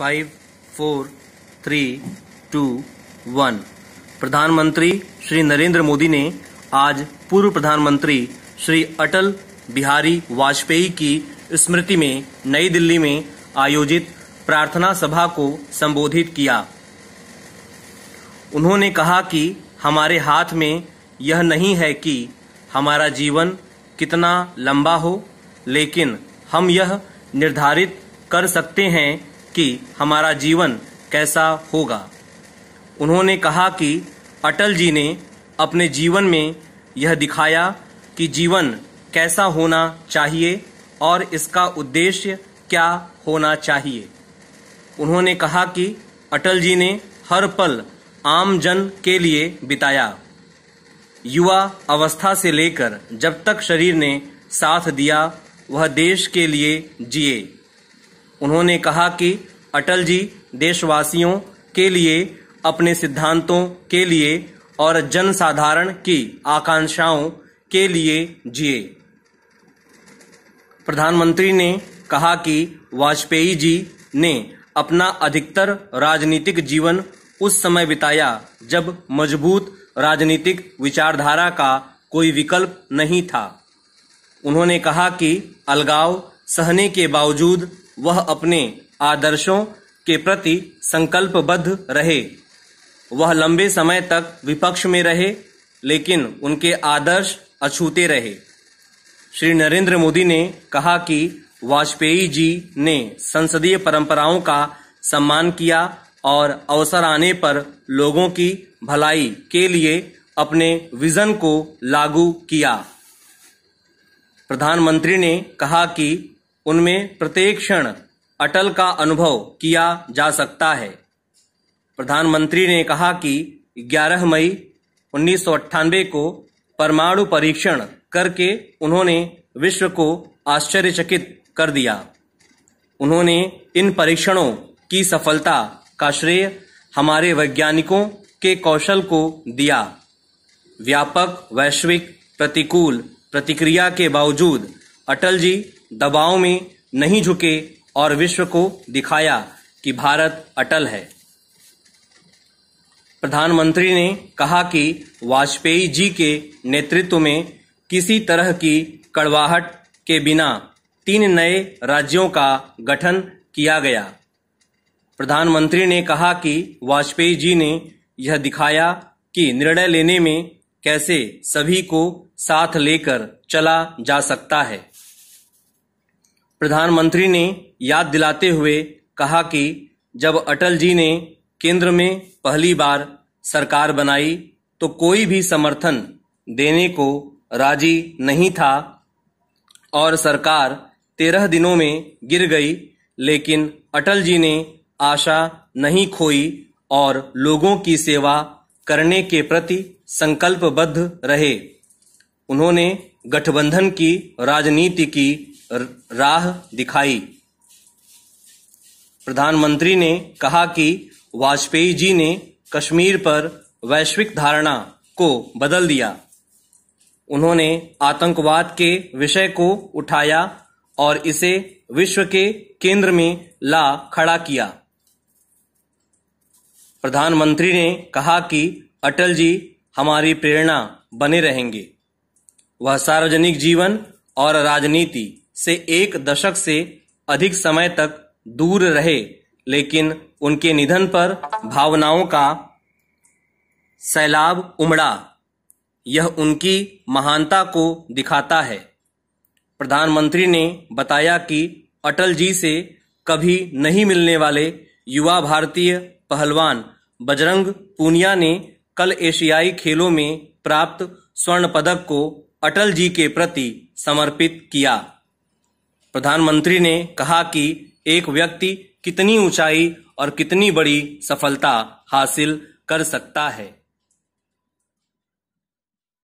five four three two one प्रधानमंत्री श्री नरेंद्र मोदी ने आज पूर्व प्रधानमंत्री श्री अटल बिहारी वाजपेयी की स्मृति में नई दिल्ली में आयोजित प्रार्थना सभा को संबोधित किया उन्होंने कहा कि हमारे हाथ में यह नहीं है कि हमारा जीवन कितना लंबा हो लेकिन हम यह निर्धारित कर सकते हैं कि हमारा जीवन कैसा होगा उन्होंने कहा कि अटल जी ने अपने जीवन में यह दिखाया कि जीवन कैसा होना चाहिए और इसका उद्देश्य क्या होना चाहिए उन्होंने कहा कि अटल जी ने हर पल आम जन के लिए बिताया युवा अवस्था से लेकर जब तक शरीर ने साथ दिया वह देश के लिए जिए उन्होंने कहा कि अटल जी देशवासियों के लिए अपने सिद्धांतों के लिए और जनसाधारण की आकांक्षाओं के लिए जिए प्रधानमंत्री ने कहा कि वाजपेयी जी ने अपना अधिकतर राजनीतिक जीवन उस समय बिताया जब मजबूत राजनीतिक विचारधारा का कोई विकल्प नहीं था उन्होंने कहा कि अलगाव सहने के बावजूद वह अपने आदर्शों के प्रति संकल्पबद्ध रहे वह लंबे समय तक विपक्ष में रहे लेकिन उनके आदर्श अछूते रहे श्री नरेंद्र मोदी ने कहा कि वाजपेयी जी ने संसदीय परंपराओं का सम्मान किया और अवसर आने पर लोगों की भलाई के लिए अपने विजन को लागू किया प्रधानमंत्री ने कहा कि उनमें प्रत्येक क्षण अटल का अनुभव किया जा सकता है प्रधानमंत्री ने कहा कि 11 मई उन्नीस को परमाणु परीक्षण करके उन्होंने विश्व को आश्चर्यचकित कर दिया उन्होंने इन परीक्षणों की सफलता का श्रेय हमारे वैज्ञानिकों के कौशल को दिया व्यापक वैश्विक प्रतिकूल प्रतिक्रिया के बावजूद अटल जी दबाव में नहीं झुके और विश्व को दिखाया कि भारत अटल है प्रधानमंत्री ने कहा कि वाजपेयी जी के नेतृत्व में किसी तरह की कड़वाहट के बिना तीन नए राज्यों का गठन किया गया प्रधानमंत्री ने कहा कि वाजपेयी जी ने यह दिखाया कि निर्णय लेने में कैसे सभी को साथ लेकर चला जा सकता है प्रधानमंत्री ने याद दिलाते हुए कहा कि जब अटल जी ने केंद्र में पहली बार सरकार बनाई तो कोई भी समर्थन देने को राजी नहीं था और सरकार तेरह दिनों में गिर गई लेकिन अटल जी ने आशा नहीं खोई और लोगों की सेवा करने के प्रति संकल्पबद्ध रहे उन्होंने गठबंधन की राजनीति की राह दिखाई प्रधानमंत्री ने कहा कि वाजपेयी जी ने कश्मीर पर वैश्विक धारणा को बदल दिया उन्होंने आतंकवाद के विषय को उठाया और इसे विश्व के केंद्र में ला खड़ा किया प्रधानमंत्री ने कहा कि अटल जी हमारी प्रेरणा बने रहेंगे वह सार्वजनिक जीवन और राजनीति से एक दशक से अधिक समय तक दूर रहे लेकिन उनके निधन पर भावनाओं का सैलाब उमड़ा यह उनकी महानता को दिखाता है प्रधानमंत्री ने बताया कि अटल जी से कभी नहीं मिलने वाले युवा भारतीय पहलवान बजरंग पूनिया ने कल एशियाई खेलों में प्राप्त स्वर्ण पदक को अटल जी के प्रति समर्पित किया प्रधानमंत्री ने कहा कि एक व्यक्ति कितनी ऊंचाई और कितनी बड़ी सफलता हासिल कर सकता है